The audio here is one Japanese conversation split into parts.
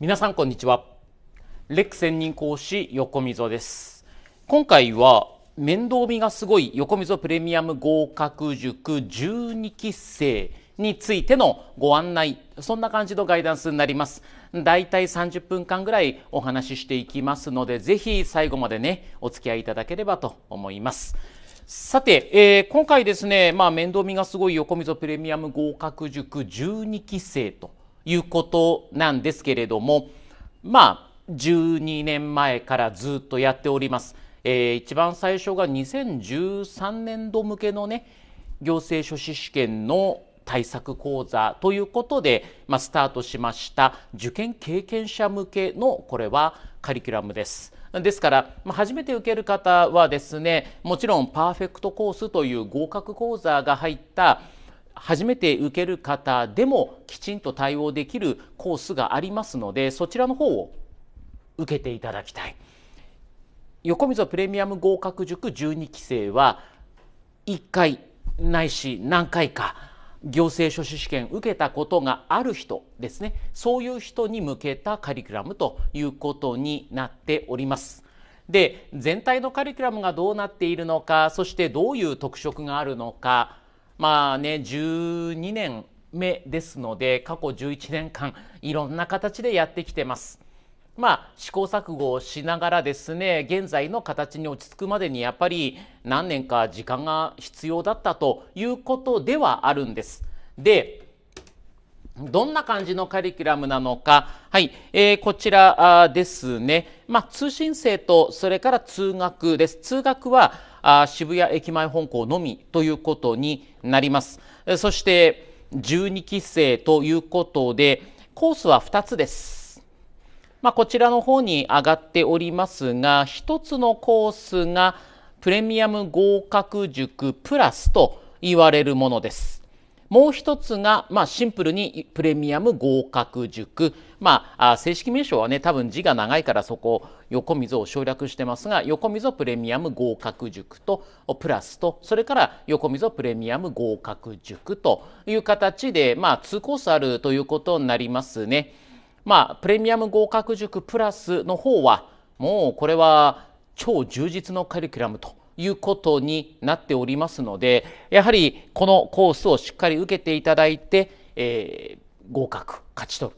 皆さんこんにちはレック専任講師横溝です今回は面倒見がすごい横溝プレミアム合格塾12期生についてのご案内そんな感じのガイダンスになりますだいたい30分間ぐらいお話ししていきますのでぜひ最後までねお付き合いいただければと思いますさて、えー、今回ですね、まあ、面倒見がすごい横溝プレミアム合格塾12期生ということなんですけれどもまあ12年前からずっとやっております。えー、一番最初が2013年度向けのね行政書士試験の対策講座ということで、まあ、スタートしました受験経験者向けのこれはカリキュラムです。ですから、まあ、初めて受ける方はですねもちろんパーフェクトコースという合格講座が入った初めて受ける方でもきちんと対応できるコースがありますのでそちらの方を受けていただきたい。横溝プレミアム合格塾12期生は1回ないし何回か行政書士試験受けたことがある人ですねそういう人に向けたカリキュラムということになっております。で全体のカリキュラムがどうなっているのかそしてどういう特色があるのかまあね12年目ですので過去11年間いろんな形でやってきてます。まあ、試行錯誤をしながらですね現在の形に落ち着くまでにやっぱり何年か時間が必要だったということではあるんです。でどんな感じのカリキュラムなのか、はいえー、こちらですね、まあ、通信制とそれから通学です。通学はあ渋谷駅前本校のみということになります。そして12期生ということでコースは2つです。まあ、こちらの方に上がっておりますが1つのコースがプレミアム合格塾プラスと言われるものです。もう一つが、まあ、シンプルにプレミアム合格塾、まあ、正式名称はね多分字が長いからそこ横溝を省略してますが横溝プレミアム合格塾とプラスとそれから横溝プレミアム合格塾という形で、まあ、2コースあるということになりますね。まあ、プレミアム合格塾プラスの方はもうこれは超充実のカリキュラムと。いうことになっておりますのでやはりこのコースをしっかり受けていただいて、えー、合格勝ち取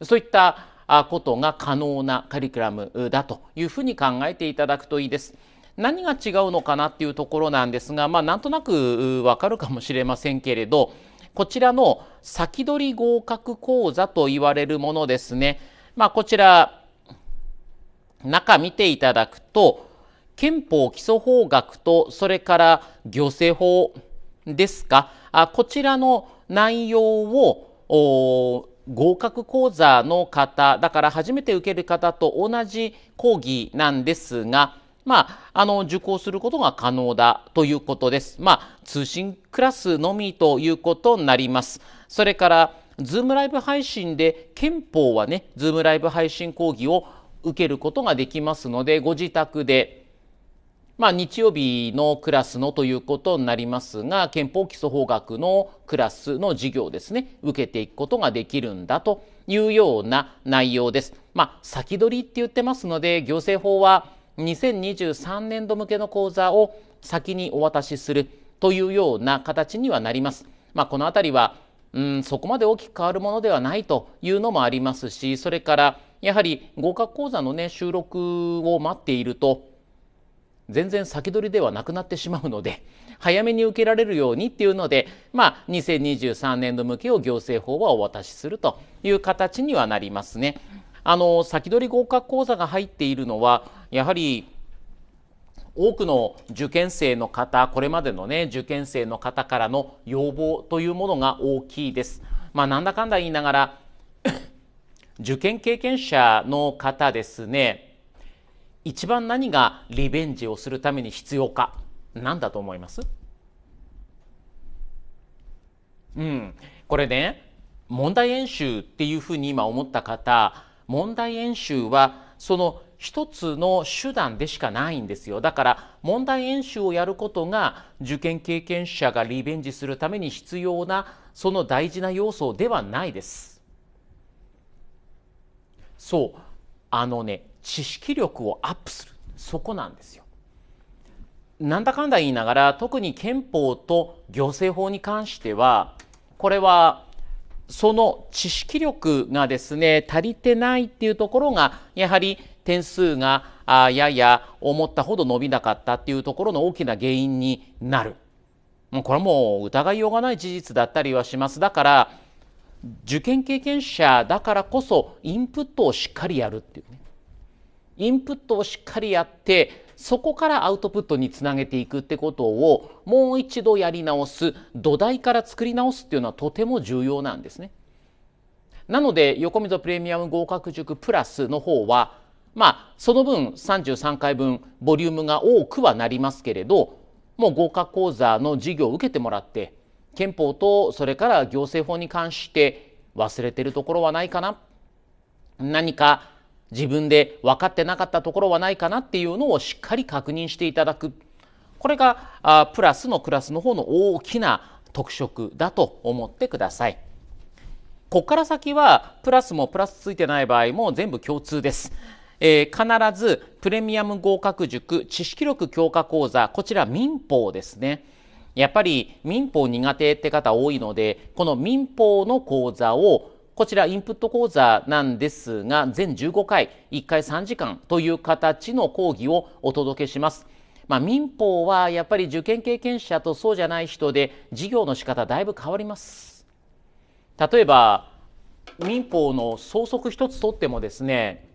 るそういったことが可能なカリキュラムだというふうに考えていただくといいです。何が違うのかなっていうところなんですが、まあ、なんとなくわかるかもしれませんけれどこちらの先取り合格講座と言われるものですね、まあ、こちら中見ていただくと憲法基礎法学とそれから行政法ですかあこちらの内容を合格講座の方だから初めて受ける方と同じ講義なんですがまあ、あの受講することが可能だということです。まあ、通信クラスのみということになります。それから、ズームライブ配信で憲法はね、ズームライブ配信講義を受けることができますので、ご自宅でまあ、日曜日のクラスのということになりますが憲法基礎法学のクラスの授業ですね受けていくことができるんだというような内容です。まあ、先取りって言ってますので行政法は2023年度向けの講座を先にお渡しするというような形にはなります。まあ、この辺りはうんそこまで大きく変わるものではないというのもありますしそれからやはり合格講座のね収録を待っていると全然先取りではなくなってしまうので 早めに受けられるようにっていうので、まあ、2023年度向けを行政法はお渡しするという形にはなりますね。あの先取り合格講座が入っているのはやはり多くの受験生の方これまでのね受験生の方からの要望というものが大きいです。まあ、なんだかんだ言いながら 受験経験者の方ですね一番何がリベンジをするために必要か何だと思いますうんこれね問題演習っていうふうに今思った方問題演習はその一つの手段でしかないんですよだから問題演習をやることが受験経験者がリベンジするために必要なその大事な要素ではないです。そうあのね知識力をアップするそこなんですよ。なんだかんだ言いながら特に憲法と行政法に関してはこれはその知識力がですね足りてないっていうところがやはり点数がやや思ったほど伸びなかったっていうところの大きな原因になる。これはもう疑いようがない事実だったりはします。だから受験経験者だからこそインプットをしっかりやるっていうね。インプットをしっかりやってそこからアウトプットにつなげていくってことをもう一度やり直す土台から作り直すっていうのはとても重要なんですね。なので横溝プレミアム合格塾プラスの方はまあその分33回分ボリュームが多くはなりますけれどもう合格講座の授業を受けてもらって憲法とそれから行政法に関して忘れてるところはないかな何か自分で分かってなかったところはないかなっていうのをしっかり確認していただくこれがあプラスのクラスの方の大きな特色だと思ってください。ここから先はプラスもプラスついてない場合も全部共通です。えー、必ずプレミアム合格塾知識力強化講座こちら民法ですね。やっぱり民法苦手って方多いのでこの民法の講座をこちらインプット講座なんですが、全15回、1回3時間という形の講義をお届けします。まあ、民法はやっぱり受験経験者とそうじゃない人で事業の仕方だいぶ変わります例えば民法の相続一つとってもですね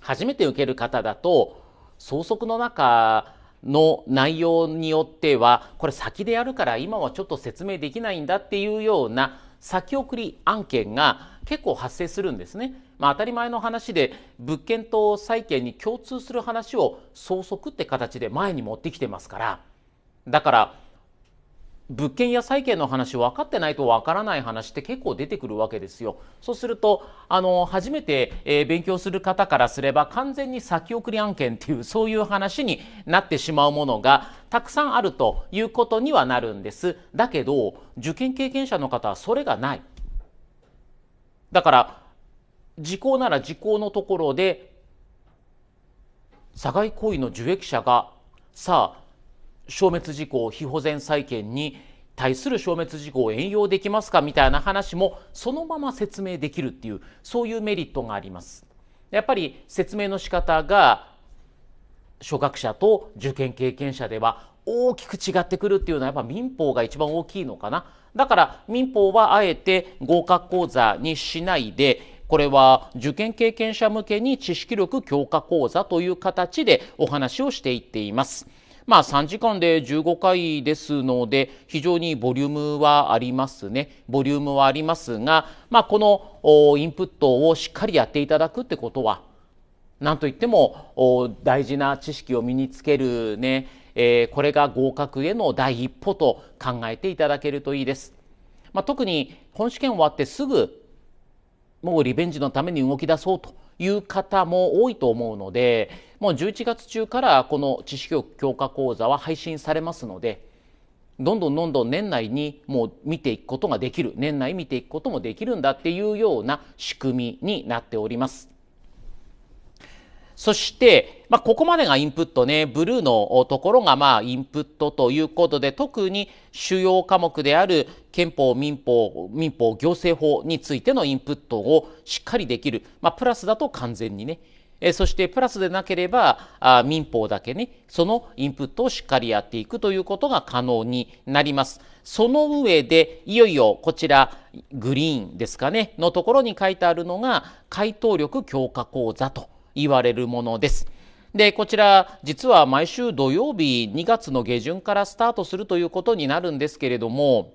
初めて受ける方だと相続の中の内容によってはこれ先でやるから今はちょっと説明できないんだっていうような先送り案件が結構発生するんですね。まあ、当たり前の話で物件と債権に共通する話を相続って形で前に持ってきてますからだから物件や債権の話分かってないと分からない話って結構出てくるわけですよ。そうするとあの初めて、えー、勉強する方からすれば完全に先送り案件っていうそういう話になってしまうものがたくさんあるということにはなるんです。だけど受験経験者の方はそれがない。だから時効なら時効のところで詐害行為の受益者がさあ消滅事項非保全債権に対する消滅事項を援用できますかみたいな話もそのまま説明できるっていうそういうメリットがあります。やっぱり説明の仕方が初学者と受験経験者では大きく違ってくるっていうのはやっぱ民法が一番大きいのかな。だから民法はあえて合格講座にしないでこれは受験経験者向けに知識力強化講座という形でお話をしていっています。まあ、3時間で15回ですので非常にボリュームはありますねボリュームはありますが、まあ、このインプットをしっかりやっていただくってことは何といっても大事な知識を身につけるね、えー、これが合格への第一歩と考えていただけるといいです。まあ、特に本試験終わってすぐもうリベンジのために動き出そうという方も多いと思うのでもう11月中からこの知識力強化講座は配信されますのでどんどんどんどん年内にもう見ていくことができる年内見ていくこともできるんだっていうような仕組みになっております。そして、まあ、ここまでがインプットね、ブルーのところがまあインプットということで、特に主要科目である憲法、民法、民法、行政法についてのインプットをしっかりできる。まあ、プラスだと完全にね。えそしてプラスでなければあ民法だけねそのインプットをしっかりやっていくということが可能になりますその上でいよいよこちらグリーンですかねのところに書いてあるのが回答力強化講座と。言われるものです。でこちら実は毎週土曜日2月の下旬からスタートするということになるんですけれども、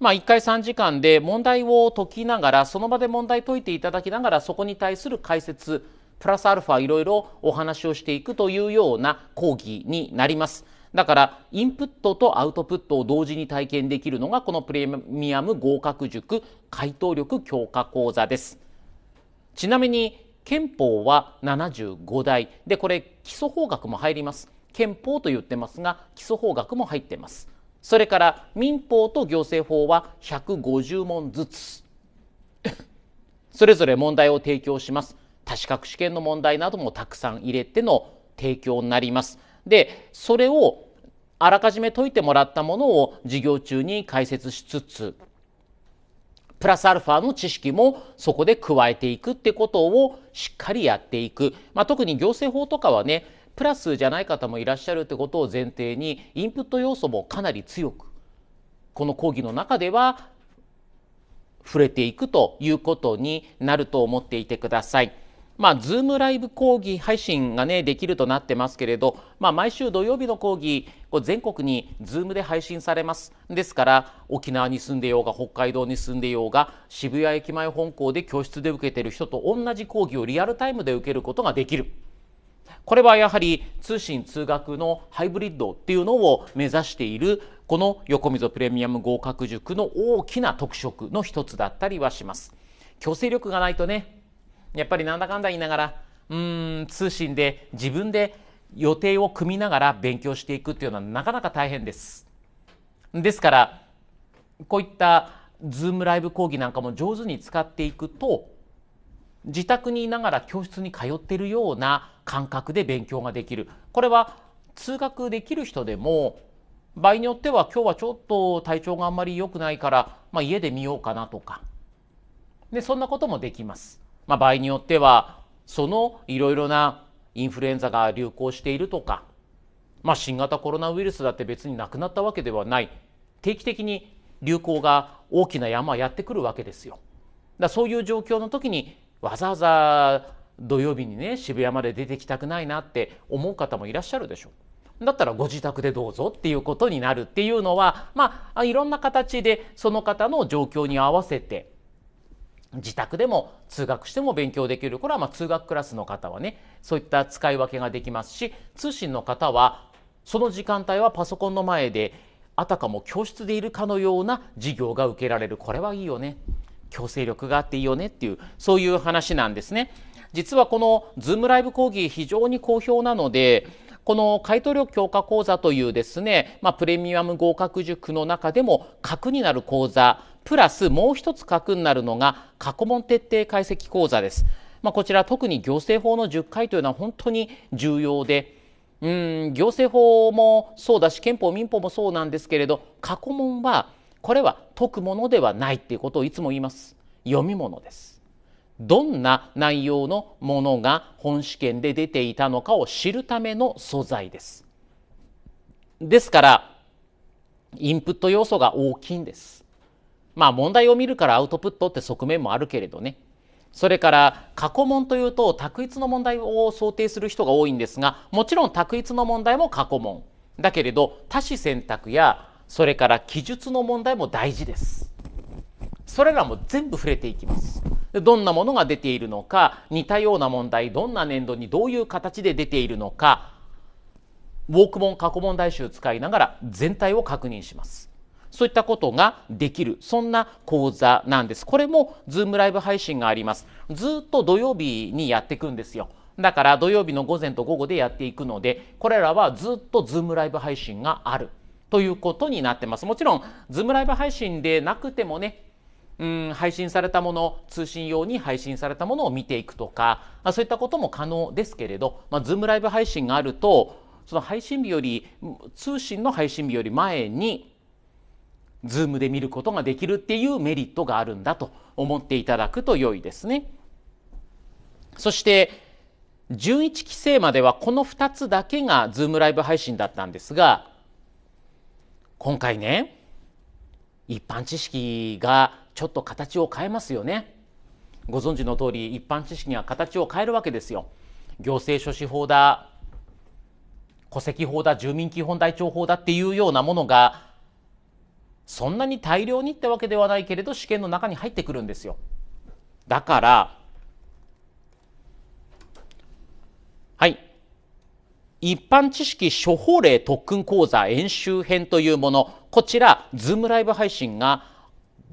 まあ、1回3時間で問題を解きながらその場で問題解いていただきながらそこに対する解説プラスアルファいろいろお話をしていくというような講義になります。だからインプットとアウトプットを同時に体験できるのがこのプレミアム合格塾回答力強化講座です。ちなみに憲法は75代でこれ基礎法学も入ります憲法と言ってますが基礎法学も入ってますそれから民法と行政法は150問ずつ それぞれ問題を提供します多資格試験の問題などもたくさん入れての提供になりますでそれをあらかじめ解いてもらったものを授業中に解説しつつプラスアルファの知識もそこで加えていくってことをしっかりやっていく、まあ、特に行政法とかはねプラスじゃない方もいらっしゃるってことを前提にインプット要素もかなり強くこの講義の中では触れていくということになると思っていてください。まあ、ズームライブ講義配信が、ね、できるとなってますけれど、まあ、毎週土曜日の講義、全国に Zoom で配信されます。ですから、沖縄に住んでようが、北海道に住んでようが、渋谷駅前本校で教室で受けてる人と同じ講義をリアルタイムで受けることができる。これはやはり通信通学のハイブリッドっていうのを目指しているこの横溝プレミアム合格塾の大きな特色の一つだったりはします。強制力がないとねやっぱりなんだかんだ言いながらうん通信で自分で予定を組みながら勉強していくっていうのはなかなか大変です。ですからこういったズームライブ講義なんかも上手に使っていくと自宅にいながら教室に通ってるような感覚で勉強ができるこれは通学できる人でも場合によっては今日はちょっと体調があんまり良くないから、まあ、家で見ようかなとかでそんなこともできます。まあ、場合によってはそのいろいろなインフルエンザが流行しているとか、まあ、新型コロナウイルスだって別になくなったわけではない定期的に流行が大きな山やってくるわけですよ。だそういう状況の時にわざわざ土曜日にね渋谷まで出てきたくないなって思う方もいらっしゃるでしょう。だったらご自宅でどうぞっていうことになるっていうのはまあいろんな形でその方の状況に合わせて自宅でも通学しても勉強できるこれはま通学クラスの方はねそういった使い分けができますし通信の方はその時間帯はパソコンの前であたかも教室でいるかのような授業が受けられるこれはいいよね強制力があっていいよねっていうそういう話なんですね。実はこの Zoom ライブ講義非常に好評なのでこの回答力強化講座というですね、まあ、プレミアム合格塾の中でも核になる講座プラスもう一つ核になるのが過去問徹底解析講座です。まあ、こちら特に行政法の10回というのは本当に重要で、うん行政法もそうだし憲法民法もそうなんですけれど過去問はこれは解くものではないっていうことをいつも言います読み物ですどんな内容のものが本試験で出ていたのかを知るための素材ですですからインプット要素が大きいんですまあ問題を見るからアウトプットって側面もあるけれどねそれから過去問というと択一の問題を想定する人が多いんですがもちろん択一の問題も過去問だけれど多種選択やそれから記述の問題も大事ですそれらも全部触れていきますどんなものが出ているのか似たような問題どんな年度にどういう形で出ているのかウォーク問過去問題集を使いながら全体を確認しますそういったことができるそんな講座なんですこれもズームライブ配信がありますずっと土曜日にやっていくんですよだから土曜日の午前と午後でやっていくのでこれらはずっとズームライブ配信があるということになってますもちろんズームライブ配信でなくてもねうん配信されたもの通信用に配信されたものを見ていくとかそういったことも可能ですけれど、まあ、z o o ライブ配信があるとその配信日より通信の配信日より前にズームで見ることができるっていうメリットがあるんだと思っていただくと良いですね。そして11期生まではこの2つだけが Zoom ライブ配信だったんですが今回ね一般知識がちょっと形を変えますよね。ご存知の通り一般知識が形を変えるわけですよ。行政書士法だ戸籍法だ住民基本台帳法だっていうようなものがそんなに大量にってわけではないけれど試験の中に入ってくるんですよ。だからはい一般知識処方例特訓講座演習編というものこちらズームライブ配信が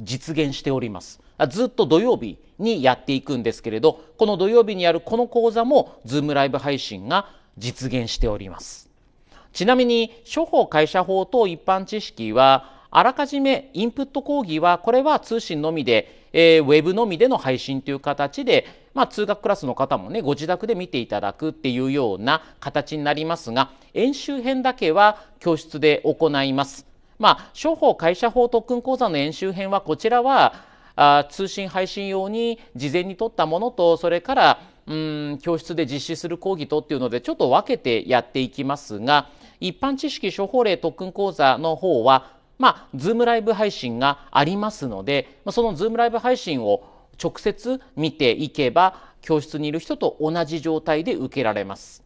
実現しておりますずっと土曜日にやっていくんですけれどこの土曜日にやるこの講座もズームライブ配信が実現しておりますちなみに処方会社法と一般知識はあらかじめインプット講義はこれは通信のみで、えー、ウェブのみでの配信という形で、まあ、通学クラスの方もねご自宅で見ていただくっていうような形になりますが演習編だけは教室で行います。まあ、商法会社法特訓講座の演習編はこちらはあ通信配信用に事前に取ったものとそれからうん教室で実施する講義とっていうのでちょっと分けてやっていきますが一般知識処方例特訓講座の方はまあ、ズームライブ配信がありますので、そのズームライブ配信を直接見ていけば、教室にいる人と同じ状態で受けられます。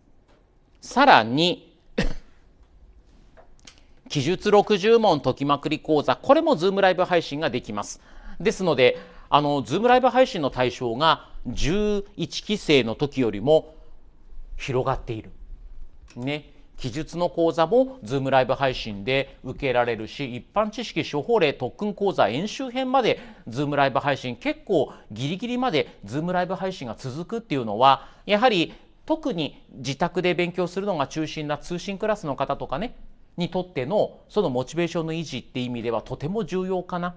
さらに 記述60問解きまくり講座、これもズームライブ配信ができます。ですので、あの、ズームライブ配信の対象が11期生の時よりも広がっている。ね。記述の講座も Zoom ライブ配信で受けられるし一般知識処方例特訓講座演習編まで Zoom ライブ配信結構ギリギリまで Zoom ライブ配信が続くっていうのはやはり特に自宅で勉強するのが中心な通信クラスの方とかねにとってのそのモチベーションの維持って意味ではとても重要かな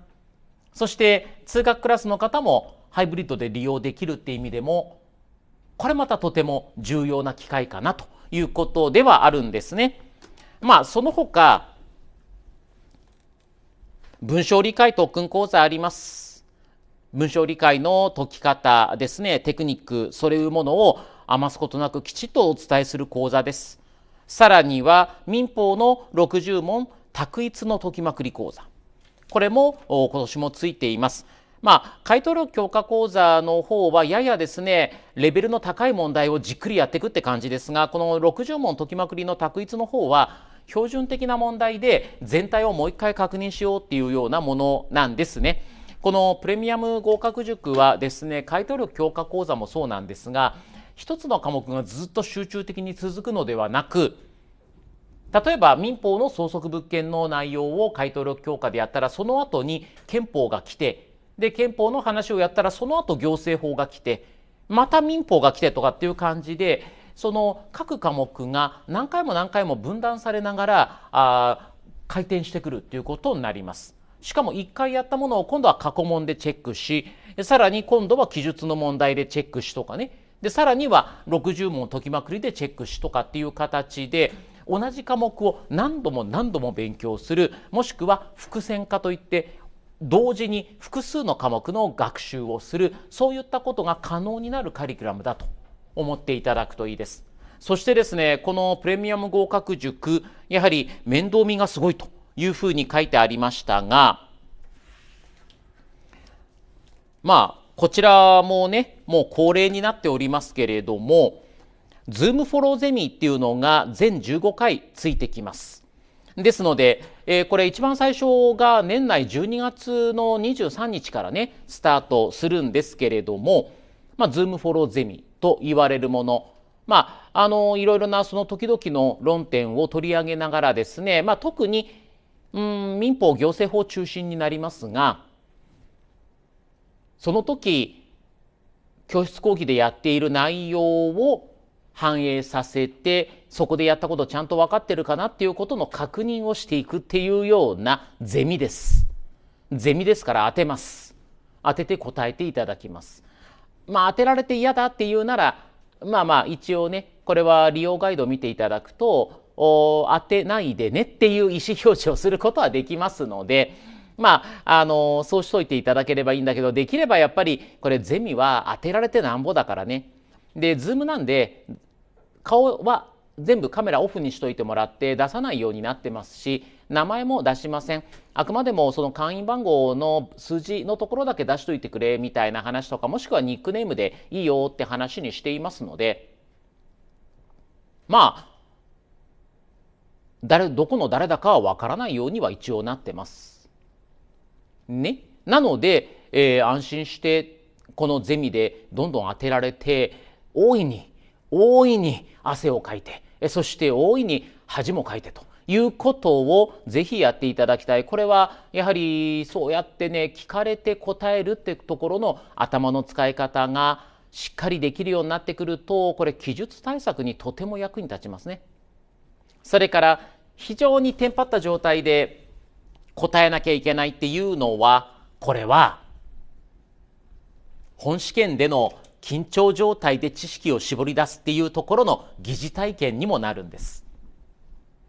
そして通学クラスの方もハイブリッドで利用できるって意味でもこれまたとても重要な機会かなということではあるんですね。まあ、その他文章理解特訓講座あります。文章理解の解き方ですね、テクニック、そういうものを余すことなくきちっとお伝えする講座です。さらには民法の60問択一の解きまくり講座。これも今年もついています。まあ、回答力強化講座の方はややですねレベルの高い問題をじっくりやっていくって感じですがこの60問解きまくりの択一の方は標準的な問題で全体をもう一回確認しようっていうようなものなんですね。このプレミアム合格塾はですね回答力強化講座もそうなんですが一つの科目がずっと集中的に続くのではなく例えば民法の相続物件の内容を回答力強化でやったらその後に憲法が来てで憲法の話をやったらその後行政法が来てまた民法が来てとかっていう感じでその各科目が何回も何回も分断されながらあ回転してくるということになります。しかも1回やったものを今度は過去問でチェックしさらに今度は記述の問題でチェックしとかねでさらには60問解きまくりでチェックしとかっていう形で同じ科目を何度も何度も勉強するもしくは伏線化といって同時に複数の科目の学習をするそういったことが可能になるカリキュラムだと思っていただくといいですそしてですねこのプレミアム合格塾やはり面倒見がすごいというふうに書いてありましたがまあこちらもねもう恒例になっておりますけれども Zoom フォローゼミっていうのが全15回ついてきますですので、えー、これ一番最初が年内12月の23日からね、スタートするんですけれども、まあ、ズームフォローゼミと言われるもの、まあ、あの、いろいろなその時々の論点を取り上げながらですね、まあ、特に、うん、民法行政法中心になりますが、その時、教室講義でやっている内容を反映させてそこでやったことちゃんと分かってるかなっていうことの確認をしていくっていうようなゼミです。ゼミですから当てます。当てて答えていただきます。まあ当てられて嫌だっていうならまあまあ一応ねこれは利用ガイドを見ていただくと当てないでねっていう意思表示をすることはできますので。まあ、あのそうしといていただければいいんだけどできればやっぱりこれゼミは当てられてなんぼだからねでズームなんで顔は全部カメラオフにしといてもらって出さないようになってますし名前も出しませんあくまでもその会員番号の数字のところだけ出しといてくれみたいな話とかもしくはニックネームでいいよって話にしていますのでまあ誰どこの誰だかは分からないようには一応なってます。ね、なので、えー、安心してこのゼミでどんどん当てられて大いに大いに汗をかいてそして大いに恥もかいてということをぜひやっていただきたいこれはやはりそうやってね聞かれて答えるってところの頭の使い方がしっかりできるようになってくるとこれ記述対策にとても役に立ちますね。それから非常にテンパった状態で答えなきゃいけないっていうのはこれは本試験での緊張状態で知識を絞り出すっていうところの疑似体験にもなるんです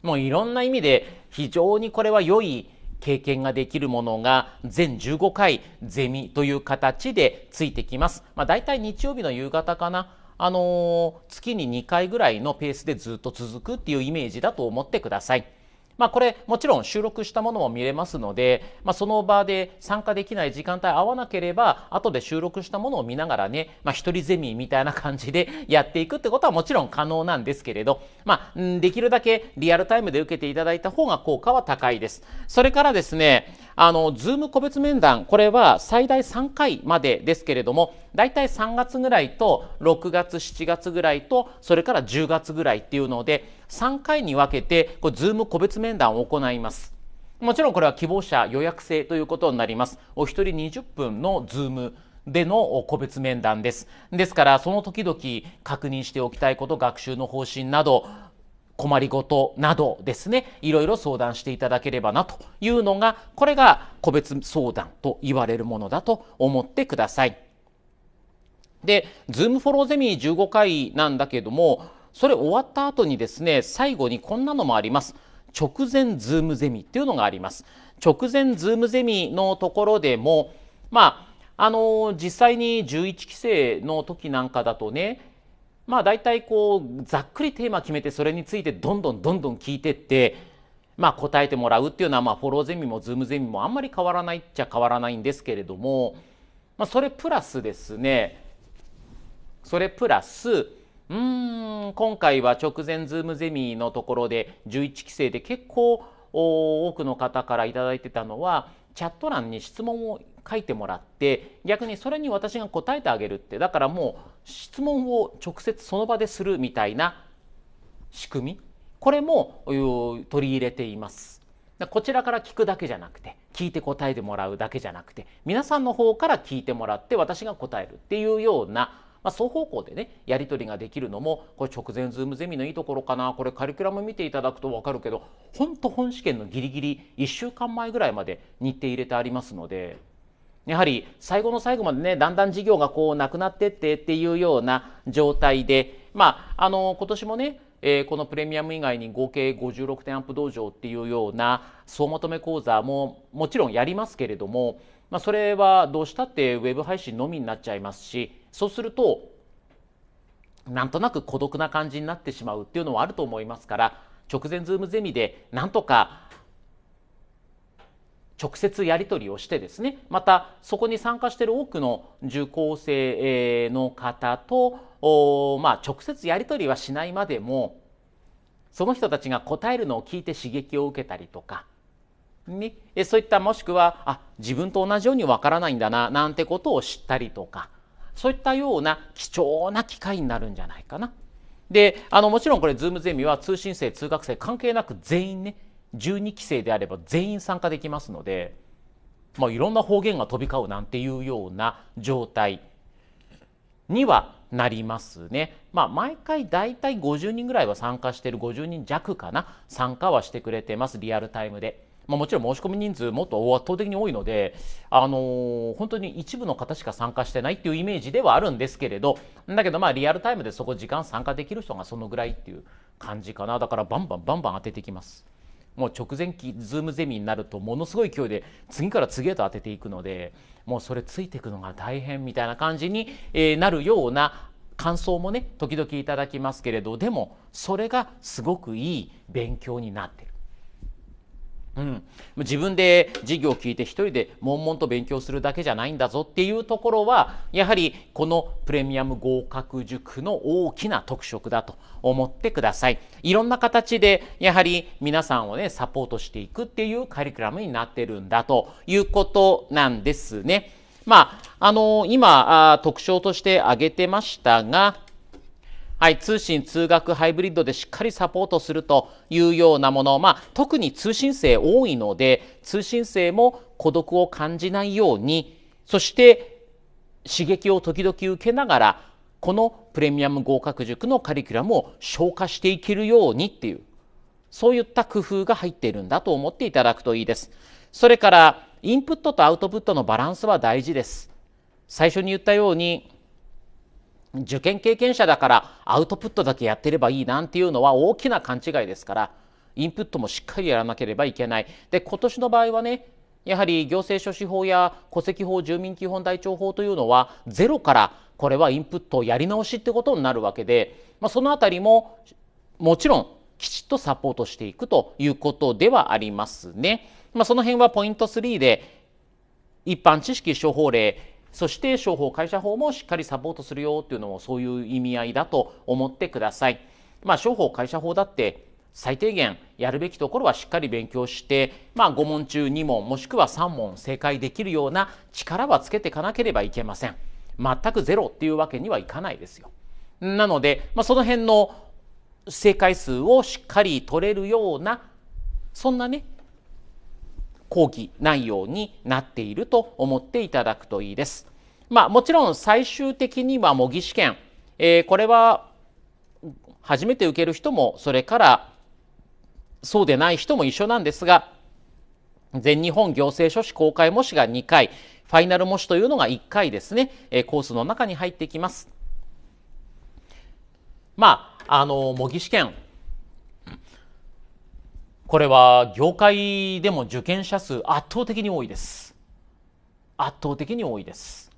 もういろんな意味で非常にこれは良い経験ができるものが全15回ゼミという形でついてきます。まあ、大体日曜日の夕方かな。あのー、月に2回ぐらいのペースでずっと続くっていうイメージだと思ってください。まあ、これもちろん収録したものも見れますので、まあ、その場で参加できない時間帯合わなければ後で収録したものを見ながらね、まあ、一人ゼミみたいな感じで やっていくってことはもちろん可能なんですけれど、まあ、できるだけリアルタイムで受けていただいた方が効果は高いです。それからですねあの、ズーム個別面談、これは最大3回までですけれども、大体3月ぐらいと6月、7月ぐらいと、それから10月ぐらいっていうので、3回に分けて、こうズーム個別面談を行います。もちろんこれは希望者予約制ということになります。お一人20分のズームでの個別面談です。ですから、その時々確認しておきたいこと、学習の方針など、困りごとなどですねいろいろ相談していただければなというのがこれが個別相談と言われるものだと思ってください。で Zoom フォローゼミ15回なんだけどもそれ終わった後にですね最後にこんなのもあります。直前ズームゼミっていうのがあります。直前ズームゼミのところでもまああの実際に11期生の時なんかだとねまあ大体こうざっくりテーマ決めてそれについてどんどんどんどん聞いてってまあ答えてもらうっていうのはまあフォローゼミもズームゼミもあんまり変わらないっちゃ変わらないんですけれどもまあそれプラスですねそれプラスうん今回は直前ズームゼミのところで11期生で結構多くの方から頂いてたのはチャット欄に質問を書いてもらって逆にそれに私が答えてあげるってだからもう質問を直接その場でするみたいな仕組みこれも取り入れています。こちらから聞くだけじゃなくて聞いて答えてもらうだけじゃなくて皆さんの方から聞いてもらって私が答えるっていうようなまあ、双方向でねやり取りができるのもこれ直前ズームゼミのいいところかなこれカリキュラム見ていただくと分かるけどほんと本試験のギリギリ1週間前ぐらいまで日程入れてありますのでやはり最後の最後までね、だんだん事業がこうなくなってってっていうような状態で、まあ、あの、今年もね、えー、このプレミアム以外に合計56点アップ道場っていうような総まとめ講座ももちろんやりますけれども、まあ、それはどうしたってウェブ配信のみになっちゃいますしそうするとなんとなく孤独な感じになってしまうっていうのはあると思いますから直前ズームゼミでなんとか直接やり取りをしてですねまたそこに参加している多くの受講生の方と、まあ、直接やり取りはしないまでもその人たちが答えるのを聞いて刺激を受けたりとか、ね、そういったもしくはあ自分と同じようにわからないんだななんてことを知ったりとかそういったような貴重な機会になるんじゃないかな。であのもちろんこれ Zoom ゼミは通信生通学生関係なく全員ね12期生であれば全員参加できますので、まあ、いろんな方言が飛び交うなんていうような状態にはなりますね。まあ、毎回大体50人ぐらいは参加してる50人弱かな参加はしてくれてますリアルタイムで。まあ、もちろん申し込み人数もっと圧倒的に多いので、あのー、本当に一部の方しか参加してないっていうイメージではあるんですけれどだけどまあリアルタイムでそこ時間参加できる人がそのぐらいっていう感じかなだからバンバンバンバン当ててきます。もう直前期ズームゼミになるとものすごい勢いで次から次へと当てていくのでもうそれついていくのが大変みたいな感じに、えなるような感想もね時々いただきますけれどでもそれがすごくいい勉強になってる。うん、自分で授業を聞いて一人で悶々と勉強するだけじゃないんだぞっていうところはやはりこのプレミアム合格塾の大きな特色だと思ってくださいいろんな形でやはり皆さんをねサポートしていくっていうカリキュラムになってるんだということなんですねまああの今特徴として挙げてましたがはい、通信、通学、ハイブリッドでしっかりサポートするというようなもの、まあ、特に通信制多いので通信制も孤独を感じないようにそして刺激を時々受けながらこのプレミアム合格塾のカリキュラムを消化していけるようにっていうそういった工夫が入っているんだと思っていただくといいです。それからインプットとアウトプットのバランスは大事です。最初に言ったように受験経験者だからアウトプットだけやってればいいなんていうのは大きな勘違いですからインプットもしっかりやらなければいけない。で今年の場合はねやはり行政書士法や戸籍法住民基本台帳法というのはゼロからこれはインプットをやり直しってことになるわけで、まあ、その辺りももちろんきちっとサポートしていくということではありますね。まあ、その辺はポイント3で一般知識処方例そして商法会社法もしっかりサポートするよっていうのもそういう意味合いだと思ってください。まあ、商法会社法だって最低限やるべきところはしっかり勉強して、まあ、5問中2問もしくは3問正解できるような力はつけていかなければいけません。全くゼロっていうわけにはいかないですよ。なので、まあ、その辺の正解数をしっかり取れるようなそんなね講義内容になっていると思っていただくといいです。まあ、もちろん最終的には模擬試験、えー、これは初めて受ける人もそれからそうでない人も一緒なんですが全日本行政書士公開模試が2回ファイナル模試というのが1回ですね、えー、コースの中に入ってきます。まあ、あの模擬試験これは業界でも受験者数圧倒的に多いです圧倒的に多いです、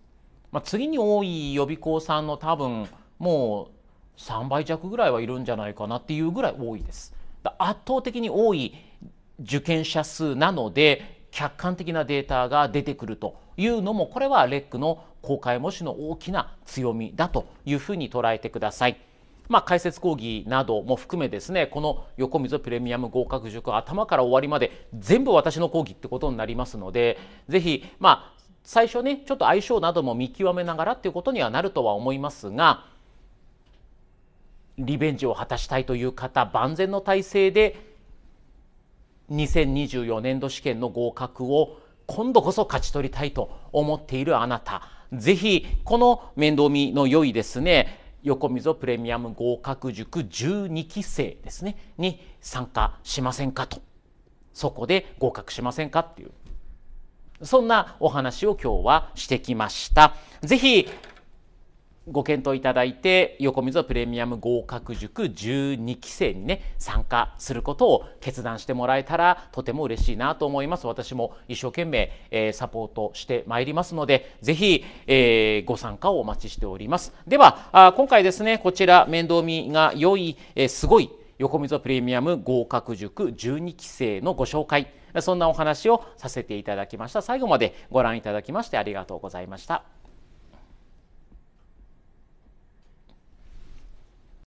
まあ、次に多い予備校さんの多分もう3倍弱ぐらいはいるんじゃないかなっていうぐらい多いです圧倒的に多い受験者数なので客観的なデータが出てくるというのもこれはレックの公開模試の大きな強みだというふうに捉えてください。まあ、解説講義なども含めですねこの横溝プレミアム合格塾頭から終わりまで全部私の講義ってことになりますのでぜひ、まあ最初ねちょっと相性なども見極めながらっていうことにはなるとは思いますがリベンジを果たしたいという方万全の体制で2024年度試験の合格を今度こそ勝ち取りたいと思っているあなたぜひこの面倒見の良いですね横溝プレミアム合格塾12期生ですねに参加しませんかとそこで合格しませんかっていうそんなお話を今日はしてきました。ぜひご検討いただいて横溝プレミアム合格塾12期生にね参加することを決断してもらえたらとても嬉しいなと思います私も一生懸命、えー、サポートしてまいりますのでぜひ、えー、ご参加をお待ちしておりますではあ今回ですねこちら面倒見が良い、えー、すごい横溝プレミアム合格塾12期生のご紹介そんなお話をさせていただきました最後までご覧いただきましてありがとうございました